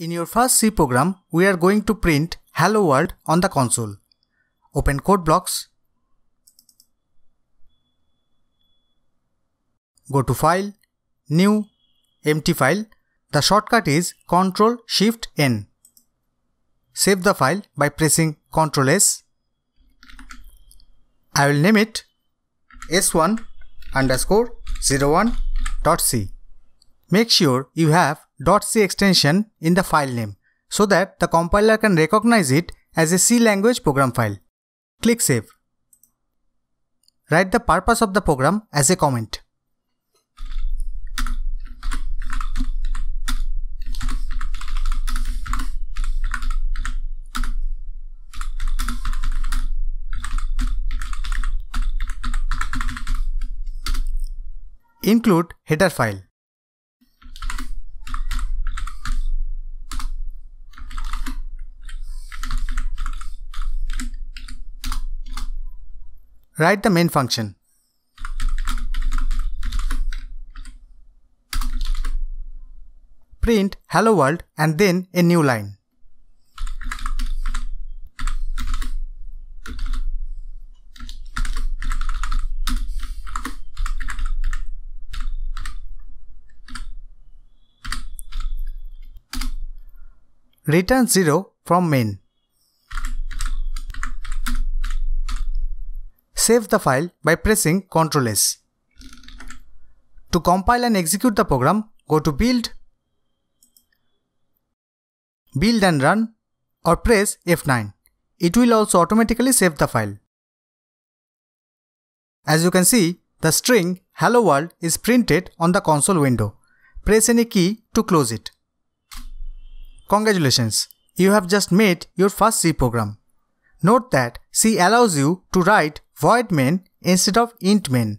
In your first C program, we are going to print hello world on the console. Open code blocks. Go to file, new, empty file. The shortcut is Ctrl Shift N. Save the file by pressing Ctrl S. I will name it s1 underscore 01.c. Make sure you have .c extension in the file name so that the compiler can recognize it as a C language program file. Click Save. Write the purpose of the program as a comment. Include header file. Write the main function. Print hello world and then a new line. Return 0 from main. Save the file by pressing Ctrl S. To compile and execute the program, go to Build, Build and Run or press F9. It will also automatically save the file. As you can see, the string hello world is printed on the console window. Press any key to close it. Congratulations, you have just made your first C program. Note that C allows you to write void main instead of int main.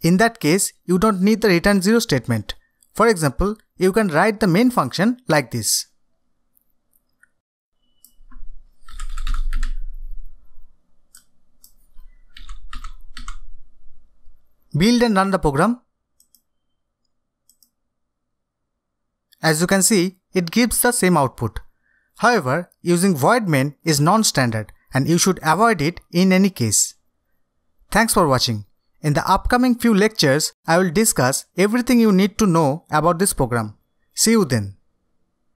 In that case, you don't need the return 0 statement. For example, you can write the main function like this. Build and run the program. As you can see, it gives the same output. However, using void main is non-standard and you should avoid it in any case. Thanks for watching. In the upcoming few lectures, I will discuss everything you need to know about this program. See you then.